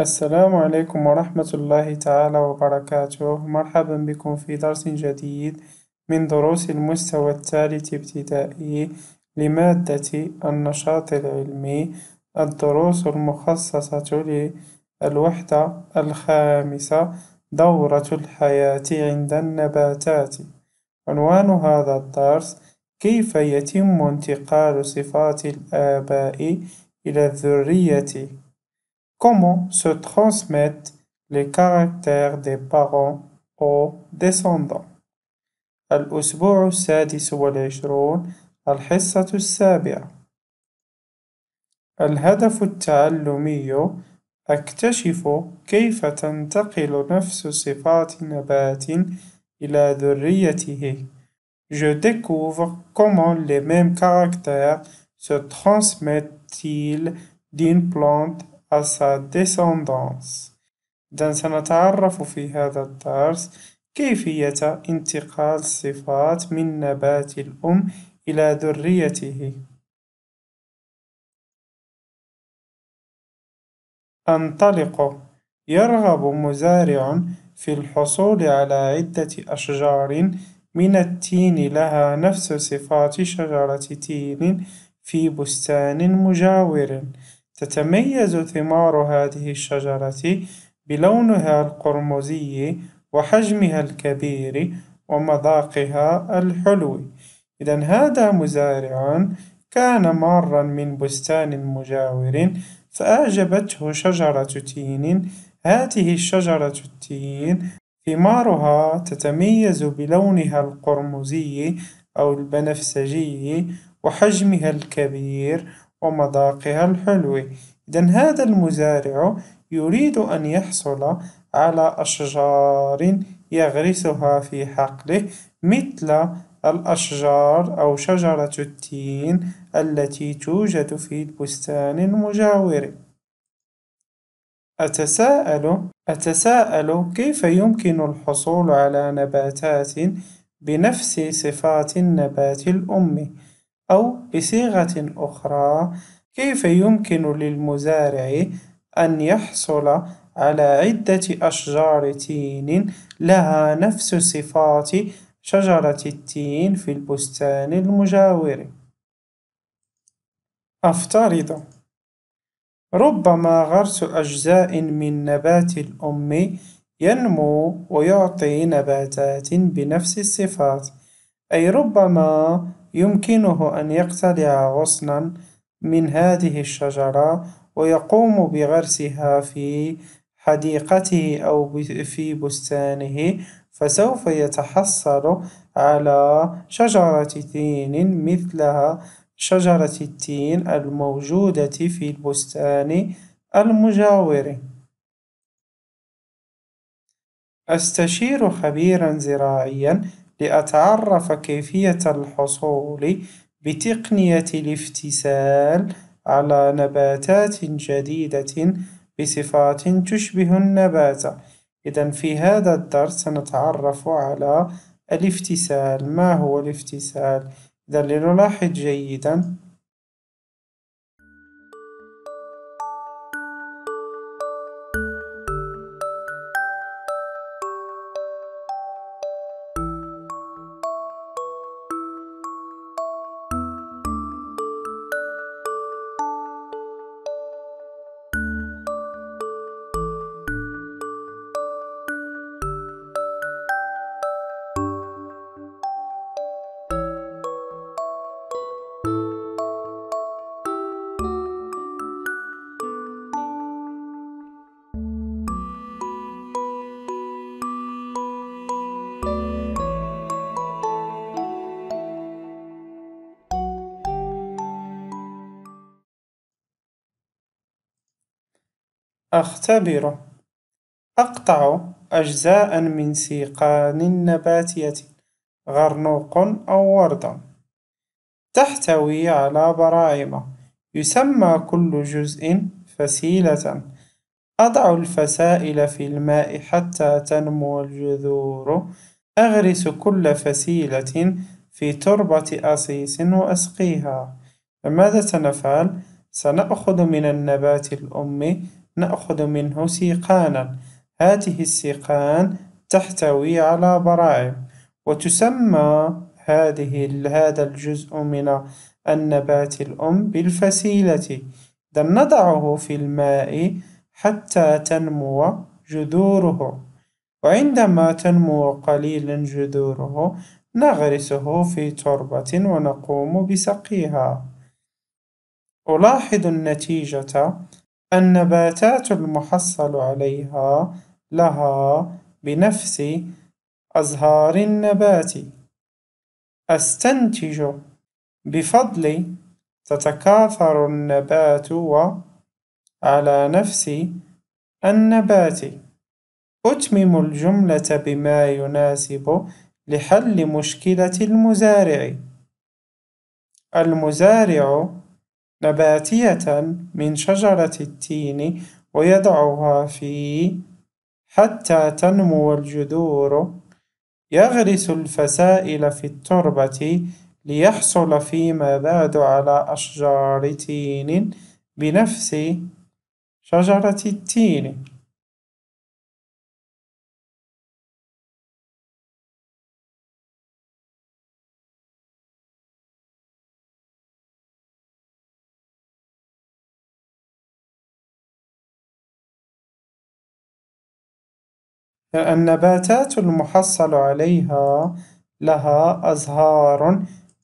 السلام عليكم ورحمة الله تعالى وبركاته مرحبا بكم في درس جديد من دروس المستوى الثالث ابتدائي لمادة النشاط العلمي الدروس المخصصة للوحدة الخامسة دورة الحياة عند النباتات عنوان هذا الدرس كيف يتم انتقال صفات الآباء إلى الذرية Comment se transmettent les caractères des parents aux descendants الأسبوع السادس والعشرون الحصة السابعة الهدف التعلمي أكتشف كيف تنتقل نفس صفات نبات إلى ذريته. Je découvre comment les mêmes caractères se transmettent-ils d'une plante à sa descendance. إذن سنتعرف في هذا الدرس كيفية انتقال الصفات من نبات الأم إلى ذريته أنطلق يرغب مزارع في الحصول على عدة أشجار من التين لها نفس صفات شجرة تين في بستان مجاور تتميز ثمار هذه الشجرة بلونها القرمزي وحجمها الكبير ومذاقها الحلو إذا هذا مزارع كان مارًا من بستان مجاور فأعجبته شجرة تين هذه الشجرة التين ثمارها تتميز بلونها القرمزي أو البنفسجي وحجمها الكبير ومذاقها الحلو إذا هذا المزارع يريد أن يحصل على أشجار يغرسها في حقله مثل الأشجار أو شجرة التين التي توجد في البستان المجاور. أتساءل أتساءل كيف يمكن الحصول على نباتات بنفس صفات النبات الأم أو بصيغة أخرى كيف يمكن للمزارع أن يحصل على عدة أشجار تين لها نفس صفات شجرة التين في البستان المجاور أفترض ربما غرس أجزاء من نبات الأم ينمو ويعطي نباتات بنفس الصفات أي ربما يمكنه أن يقتلع غصنا من هذه الشجرة ويقوم بغرسها في حديقته أو في بستانه، فسوف يتحصل على شجرة تين مثلها شجرة التين الموجودة في البستان المجاور. أستشير خبيرًا زراعيًا لأتعرف كيفية الحصول بتقنية الافتسال على نباتات جديدة بصفات تشبه النبات إذا في هذا الدرس سنتعرف على الافتسال ما هو الافتسال إذا لنلاحظ جيدا أختبر أقطع أجزاء من سيقان نباتية غرنوق أو وردة تحتوي على برائم يسمى كل جزء فسيلة أضع الفسائل في الماء حتى تنمو الجذور أغرس كل فسيلة في تربة أصيص وأسقيها فماذا سنفعل؟ سنأخذ من النبات الأم نأخذ منه سيقانًا. هذه السيقان تحتوي على براعم، وتسمى هذه هذا الجزء من النبات الأم بالفسيلة. نضعه في الماء حتى تنمو جذوره، وعندما تنمو قليلًا جذوره، نغرسه في تربة ونقوم بسقيها. ألاحظ النتيجة النباتات المحصل عليها لها بنفس أزهار النبات أستنتج بفضل تتكاثر النبات و على نفس النبات أتمم الجملة بما يناسب لحل مشكلة المزارع المزارع نباتية من شجرة التين ويضعها فيه حتى تنمو الجذور يغرس الفسائل في التربة ليحصل فيما بعد على أشجار تين بنفس شجرة التين النباتات المحصل عليها لها أزهار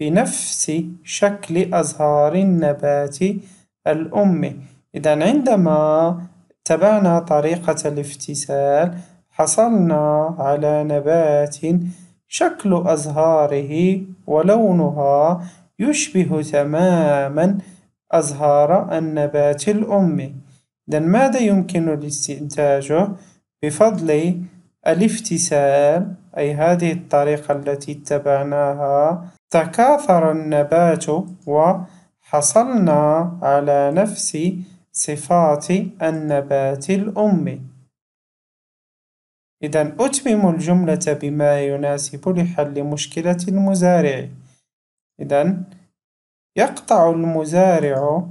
بنفس شكل أزهار النبات الأم. إذا عندما اتبعنا طريقة الافتسال حصلنا على نبات شكل أزهاره ولونها يشبه تماما أزهار النبات الأم. إذا ماذا يمكن استنتاجه بفضل الافتسام أي هذه الطريقة التي اتبعناها تكاثر النبات وحصلنا على نفس صفات النبات الأمي إذا أتمم الجملة بما يناسب لحل مشكلة المزارع إذا يقطع المزارع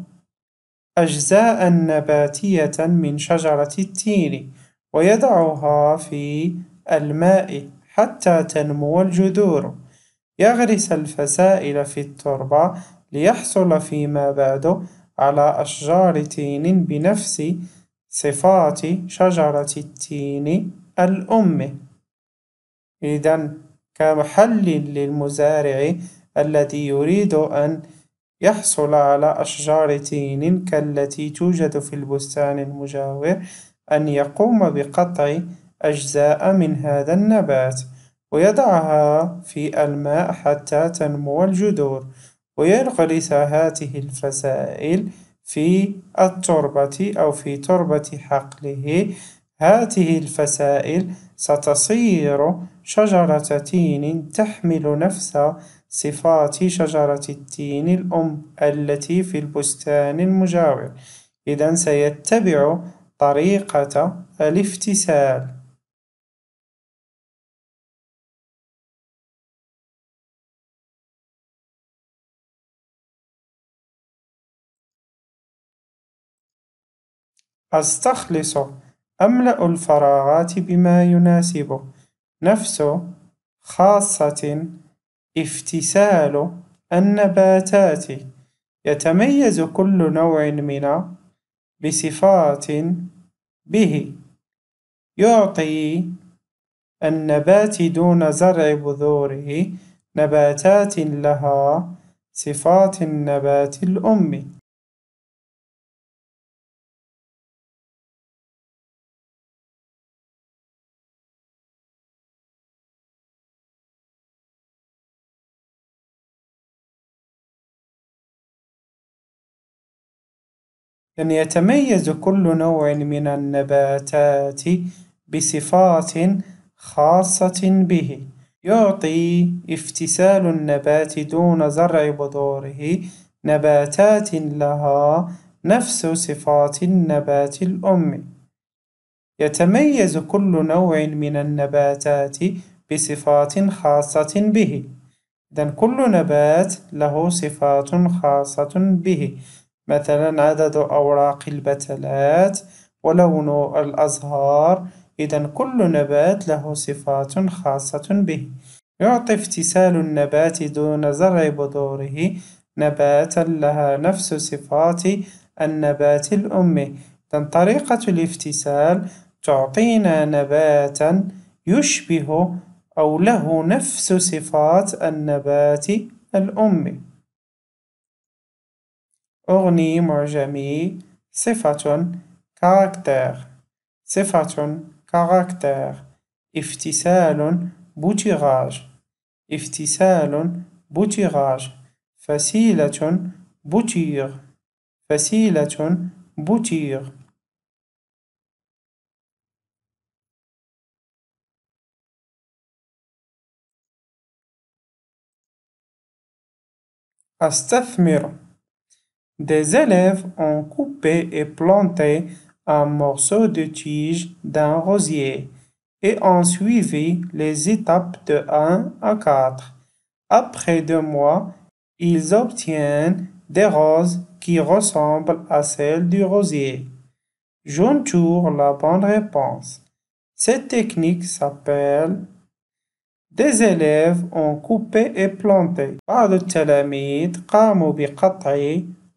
أجزاء نباتية من شجرة التين ويضعها في الماء حتى تنمو الجذور. يغرس الفسائل في التربة ليحصل فيما بعد على أشجار تين بنفس صفات شجرة التين الأم. إذًا، كمحل للمزارع الذي يريد أن يحصل على أشجار تين كالتي توجد في البستان المجاور. أن يقوم بقطع أجزاء من هذا النبات ويضعها في الماء حتى تنمو الجذور ويغرس هذه الفسائل في التربة أو في تربة حقله هذه الفسائل ستصير شجرة تين تحمل نفس صفات شجرة التين الأم التي في البستان المجاور إذا سيتبع طريقة الافتسال أستخلص أملأ الفراغات بما يناسبه نفس خاصة افتسال النباتات يتميز كل نوع من بصفات به يعطي النبات دون زرع بذوره نباتات لها صفات النبات الأم أن يتميز كل نوع من النباتات بصفات خاصة به يعطي افتسال النبات دون زرع بذوره نباتات لها نفس صفات النبات الأم يتميز كل نوع من النباتات بصفات خاصة به إذن كل نبات له صفات خاصة به مثلا عدد أوراق البتلات ولون الأزهار. إذا كل نبات له صفات خاصة به. يعطي افتسال النبات دون زرع بذوره نباتًا لها نفس صفات النبات الأم. إذا طريقة الافتسال تعطينا نباتًا يشبه أو له نفس صفات النبات الأم. أغني معجمي صفة كاركتر صفة كاركتر افتسال بوتيغاج افتسال بوتيغاج فسيلة بوتيغ فسيلة بوتيغ أستثمر Des élèves ont coupé et planté un morceau de tige d'un rosier et ont suivi les étapes de 1 à 4. Après deux mois, ils obtiennent des roses qui ressemblent à celles du rosier. J'entoure la bonne réponse. Cette technique s'appelle des élèves ont coupé et planté. Par thalamite « قاموا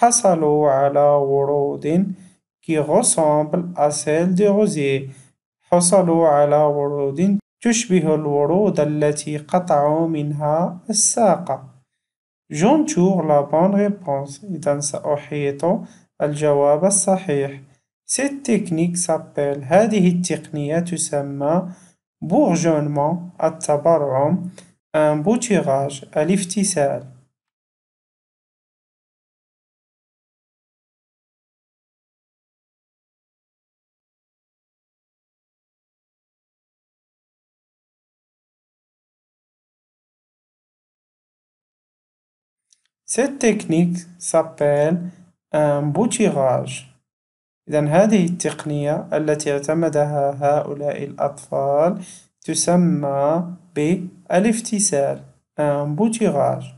حصلوا على ورود كي ressemble أسيل دي de حصلوا على ورود تشبه الورود التي قطعوا منها الساقة J'entoure لا بون ريبونس إذا سأحيط الجواب الصحيح. سيت تكنيك سابيل هذه التقنية تسمى بورجونمون التبرعم ان بوتيراج الافتسال cette technique s'appelle un boutirage. إذا هذه التقنية التي اعتمدها هؤلاء الأطفال تسمى بالافتسال un boutirage.